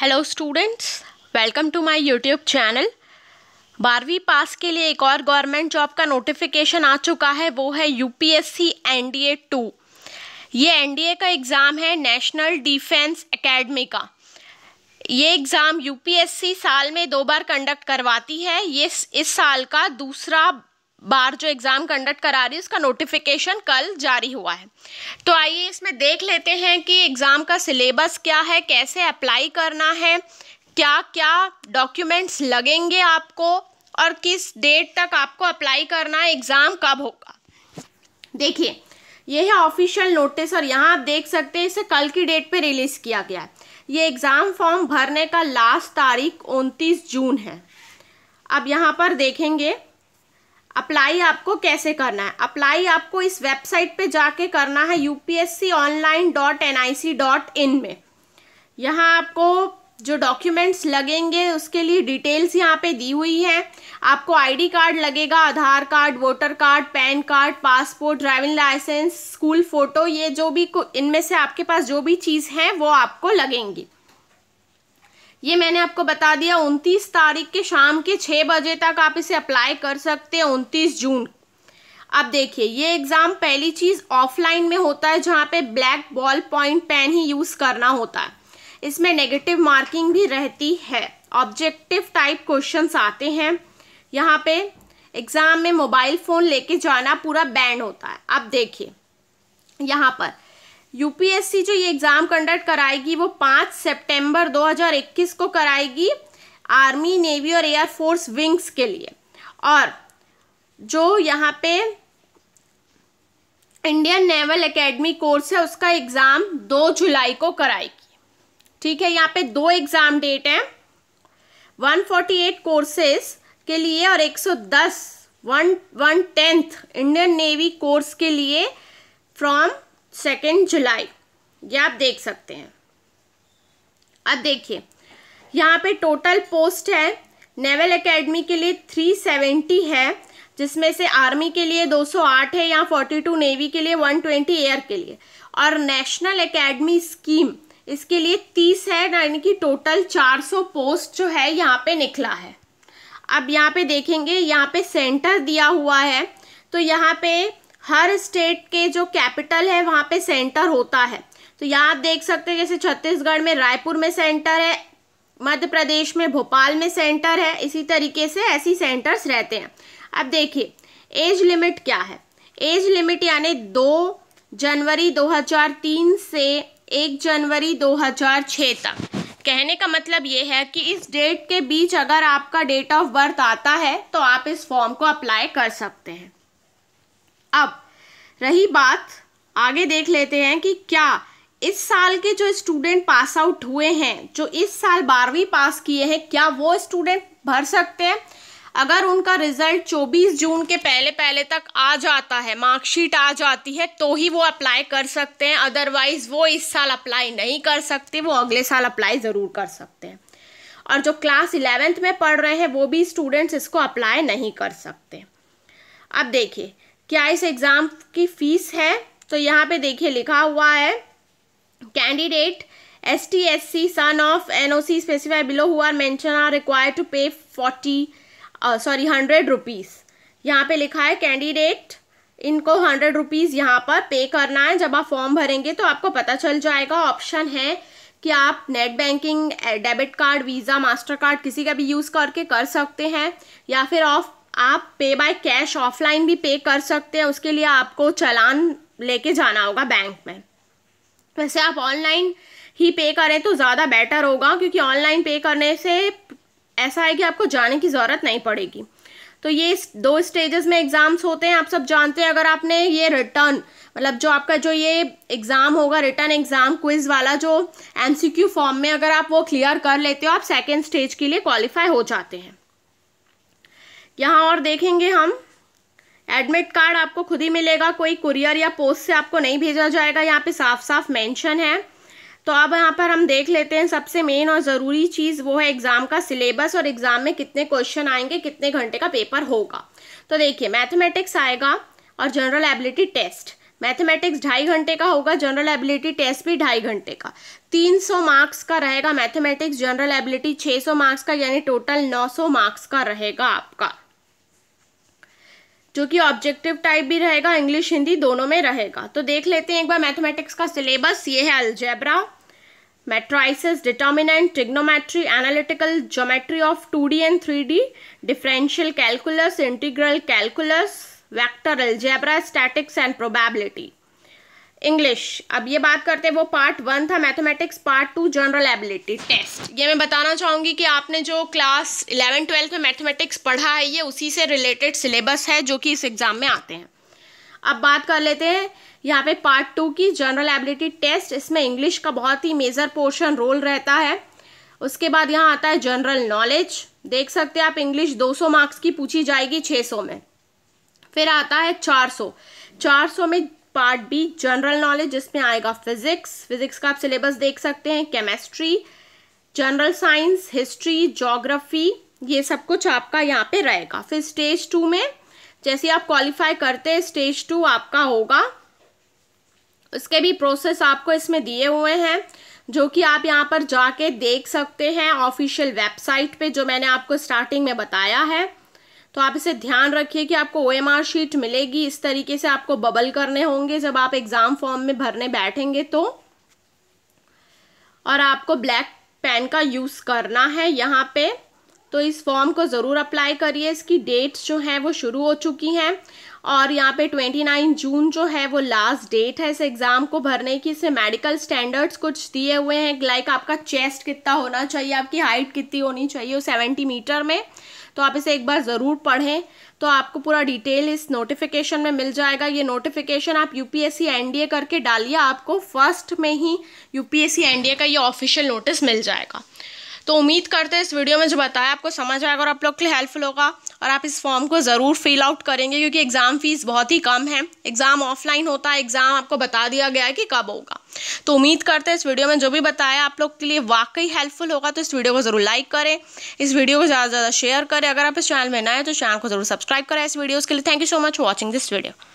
hello students welcome to my YouTube channel बारहवीं pass के लिए एक और गवर्नमेंट जॉब का नोटिफिकेशन आ चुका है वो है यूपीएससी एनडीए टू ये एनडीए का एग्ज़ाम है नेशनल डिफेंस एकेडमी का ये एग्ज़ाम यूपीएससी साल में दो बार कंडक्ट करवाती है ये इस साल का दूसरा बार जो एग्ज़ाम कंडक्ट करा रही है उसका नोटिफिकेशन कल जारी हुआ है तो आइए इसमें देख लेते हैं कि एग्ज़ाम का सिलेबस क्या है कैसे अप्लाई करना है क्या क्या डॉक्यूमेंट्स लगेंगे आपको और किस डेट तक आपको अप्लाई करना है एग्ज़ाम कब होगा देखिए ये है ऑफिशियल नोटिस और यहाँ आप देख सकते हैं इसे कल की डेट पे रिलीज़ किया गया है ये एग्ज़ाम फॉर्म भरने का लास्ट तारीख उनतीस जून है अब यहाँ पर देखेंगे अप्लाई आपको कैसे करना है अप्लाई आपको इस वेबसाइट पे जाके करना है C online dot N I C dot in में यहाँ आपको जो डॉक्यूमेंट्स लगेंगे उसके लिए डिटेल्स यहाँ पे दी हुई हैं आपको आईडी कार्ड लगेगा Aadhaar card voter card PAN card passport driving licence school photo ये जो भी इनमें से आपके पास जो भी चीज़ है वो आपको लगेंगी ये मैंने आपको बता दिया 29 तारीख के शाम के 6 बजे तक आप इसे अप्लाई कर सकते हैं 29 जून अब देखिए ये एग्ज़ाम पहली चीज़ ऑफलाइन में होता है जहाँ पे ब्लैक बॉल पॉइंट पेन ही यूज़ करना होता है इसमें नेगेटिव मार्किंग भी रहती है ऑब्जेक्टिव टाइप क्वेश्चन आते हैं यहाँ पे एग्ज़ाम में मोबाइल फ़ोन लेके जाना पूरा बैंड होता है अब देखिए यहाँ पर यूपीएससी जो ये एग्ज़ाम कंडक्ट कराएगी वो पाँच सितंबर 2021 को कराएगी आर्मी नेवी और एयर फोर्स विंग्स के लिए और जो यहाँ पे इंडियन नेवल एकेडमी कोर्स है उसका एग्ज़ाम 2 जुलाई को कराएगी ठीक है यहाँ पे दो एग्ज़ाम डेट हैं 148 कोर्सेज के लिए और 110 one one tenth Indian navy course के लिए फ्रॉम सेकेंड जुलाई ये आप देख सकते हैं अब देखिए यहाँ पे टोटल पोस्ट है नेवल एकेडमी के लिए 370 है जिसमें से आर्मी के लिए 208 है फोर्टी 42 नेवी के लिए 120 एयर के लिए और नेशनल एकेडमी स्कीम इसके लिए 30 है यानी कि टोटल 400 पोस्ट जो है यहाँ पे निकला है अब यहाँ पे देखेंगे यहाँ पे सेंटर दिया हुआ है तो यहाँ पे हर स्टेट के जो कैपिटल है वहाँ पे सेंटर होता है तो यहाँ आप देख सकते हैं जैसे छत्तीसगढ़ में रायपुर में सेंटर है मध्य प्रदेश में भोपाल में सेंटर है इसी तरीके से ऐसी सेंटर्स रहते हैं अब देखिए एज लिमिट क्या है एज लिमिट यानी दो जनवरी 2003 से एक जनवरी 2006 तक कहने का मतलब ये है कि इस डेट के बीच अगर आपका डेट ऑफ बर्थ आता है तो आप इस फॉर्म को अप्लाई कर सकते हैं अब रही बात आगे देख लेते हैं कि क्या इस साल के जो स्टूडेंट पास आउट हुए हैं जो इस साल बारहवीं पास किए हैं क्या वो स्टूडेंट भर सकते हैं अगर उनका रिजल्ट 24 जून के पहले पहले तक आ जाता है मार्कशीट आ जाती है तो ही वो अप्लाई कर सकते हैं अदरवाइज वो इस साल अप्लाई नहीं कर सकते वो अगले साल अप्लाई ज़रूर कर सकते हैं और जो क्लास इलेवेंथ में पढ़ रहे हैं वो भी स्टूडेंट्स इसको अप्लाई नहीं कर सकते अब देखिए क्या इस एग्ज़ाम की फ़ीस है तो यहाँ पे देखिए लिखा हुआ है candidate S T S C son of N O C specify below who are mention are require to pay forty sorry hundred rupees यहाँ पे लिखा है कैंडिडेट इनको हंड्रेड रुपीज़ यहाँ पर पे करना है जब आप फॉर्म भरेंगे तो आपको पता चल जाएगा ऑप्शन है कि आप net banking debit card Visa Mastercard किसी का भी यूज़ करके कर सकते हैं या फिर ऑफ आप पे बाय कैश ऑफलाइन भी पे कर सकते हैं उसके लिए आपको चलान लेके जाना होगा बैंक में वैसे आप ऑनलाइन ही पे करें तो ज़्यादा बेटर होगा क्योंकि ऑनलाइन पे करने से ऐसा है कि आपको जाने की ज़रूरत नहीं पड़ेगी तो ये दो स्टेजेस में एग्ज़ाम्स होते हैं आप सब जानते हैं अगर आपने ये रिटर्न मतलब जो आपका जो ये एग्ज़ाम होगा रिटर्न एग्ज़ाम क्विज वाला जो एम फॉर्म में अगर आप वो क्लियर कर लेते हो आप सेकेंड स्टेज के लिए क्वालिफाई हो जाते हैं यहाँ और देखेंगे हम एडमिट कार्ड आपको खुद ही मिलेगा कोई कुरियर या पोस्ट से आपको नहीं भेजा जाएगा यहाँ पे साफ साफ मेंशन है तो अब यहाँ पर हम देख लेते हैं सबसे मेन और ज़रूरी चीज़ वो है एग्ज़ाम का सिलेबस और एग्ज़ाम में कितने क्वेश्चन आएंगे कितने घंटे का पेपर होगा तो देखिए मैथमेटिक्स आएगा और जनरल एबिलिटी टेस्ट मैथमेटिक्स ढाई घंटे का होगा जनरल एबिलिटी टेस्ट भी ढाई घंटे का 300 मार्क्स का रहेगा मैथमेटिक्स जनरल एबिलिटी 600 मार्क्स का यानी टोटल 900 मार्क्स का रहेगा आपका जो कि ऑब्जेक्टिव टाइप भी रहेगा इंग्लिश हिंदी दोनों में रहेगा तो देख लेते हैं एक बार मैथमेटिक्स का सिलेबस ये है algebra matrices determinant trigonometry analytical geometry of two D and three D differential calculus integral calculus vector algebra statistics and probability English अब ये बात करते हैं वो पार्ट वन था mathematics part two general ability test ये मैं बताना चाहूँगी कि आपने जो क्लास इलेवन ट्वेल्थ में मैथमेटिक्स पढ़ा है ये उसी से रिलेटेड सिलेबस है जो कि इस एग्ज़ाम में आते हैं अब बात कर लेते हैं यहाँ पे पार्ट टू की जनरल एबिलिटी टेस्ट इसमें इंग्लिश का बहुत ही मेजर पोर्शन रोल रहता है उसके बाद यहाँ आता है जनरल नॉलेज देख सकते हैं आप इंग्लिश 200 मार्क्स की पूछी जाएगी 600 में फिर आता है 400 400 में पार्ट बी जनरल नॉलेज जिसमें आएगा फिजिक्स फिजिक्स का आप सिलेबस देख सकते हैं chemistry general science history geography ये सब कुछ आपका यहाँ पे रहेगा फिर स्टेज टू में जैसे आप क्वालिफाई करते हैं स्टेज टू आपका होगा उसके भी प्रोसेस आपको इसमें दिए हुए हैं जो कि आप यहाँ पर जाके देख सकते हैं ऑफिशियल वेबसाइट पे जो मैंने आपको स्टार्टिंग में बताया है तो आप इसे ध्यान रखिए कि आपको ओ शीट मिलेगी इस तरीके से आपको बबल करने होंगे जब आप एग्ज़ाम फॉर्म में भरने बैठेंगे तो और आपको ब्लैक पेन का यूज़ करना है यहाँ पे तो इस फॉर्म को ज़रूर अप्लाई करिए इसकी डेट्स जो हैं वो शुरू हो चुकी हैं और यहाँ पे 29 जून जो है वो लास्ट डेट है इस एग्ज़ाम को भरने की इससे मेडिकल स्टैंडर्ड्स कुछ दिए हुए हैं लाइक आपका चेस्ट कितना होना चाहिए आपकी हाइट कितनी होनी चाहिए सेवेंटी मीटर में तो आप इसे एक बार ज़रूर पढ़ें तो आपको पूरा डिटेल इस नोटिफिकेशन में मिल जाएगा ये नोटिफिकेशन आप यूपीएससी एनडीए करके डालिए आपको फर्स्ट में ही यूपीएससी एनडीए का ये ऑफिशियल नोटिस मिल जाएगा तो उम्मीद करते हैं इस वीडियो में जो बताया आपको समझ आएगा और आप लोग के लिए हेल्पफुल होगा और आप इस फॉर्म को ज़रूर फिल आउट करेंगे क्योंकि एग्ज़ाम फ़ीस बहुत ही कम है एग्ज़ाम ऑफलाइन होता है एग्ज़ाम आपको बता दिया गया है कि कब होगा तो उम्मीद करते हैं इस वीडियो में जो भी बताया आप लोग के लिए वाकई हेल्पफुल होगा तो इस वीडियो को ज़रूर लाइक करें इस वीडियो को ज़्यादा से ज़्यादा शेयर करें अगर आप इस चैनल में नए हैं तो चैनल को ज़रूर सब्सक्राइब करें इस वीडियोज़ के लिए thank you so much watching this video